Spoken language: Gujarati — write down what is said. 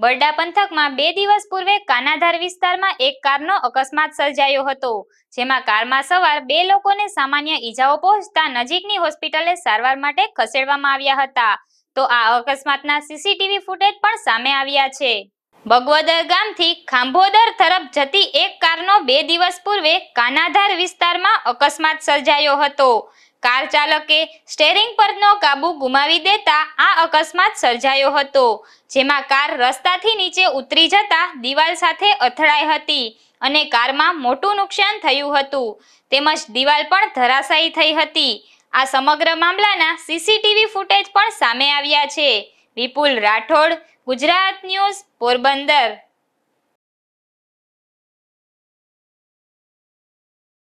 બરડા પંથકમાં બે દિવસ પૂર્વે કાનાધાર વિસ્તારમાં એક કારનો અકસ્માત સર્જાયો હતો જેમાં કારમાં સવાર બે લોકોને સામાન્ય ઈજાઓ પહોંચતા નજીકની હોસ્પિટલે સારવાર માટે ખસેડવામાં આવ્યા હતા તો આ અકસ્માતના સીસીટીવી ફૂટેજ પણ સામે આવ્યા છે બગવદર ગામથી ખાંભોદર તરફ જતી એક કારનો બે દિવસ પૂર્વે કાનાધાર વિસ્તારમાં અકસ્માત સર્જાયો હતો કાર ચાલકે સ્ટેરિંગ પરનો કાબુ ગુમાવી દેતા આ અકસ્માત સર્જાયો હતો જેમાં કાર રસ્તાથી નીચે ઉતરી જતા દિવાલ સાથે અથડાઈ હતી અને કારમાં મોટું નુકસાન થયું હતું તેમજ દિવાલ પણ ધરાશાયી થઈ હતી આ સમગ્ર મામલાના સીસીટીવી ફૂટેજ પણ સામે આવ્યા છે વિપુલ રાઠોડ ગુજરાત ન્યૂઝ પોરબંદર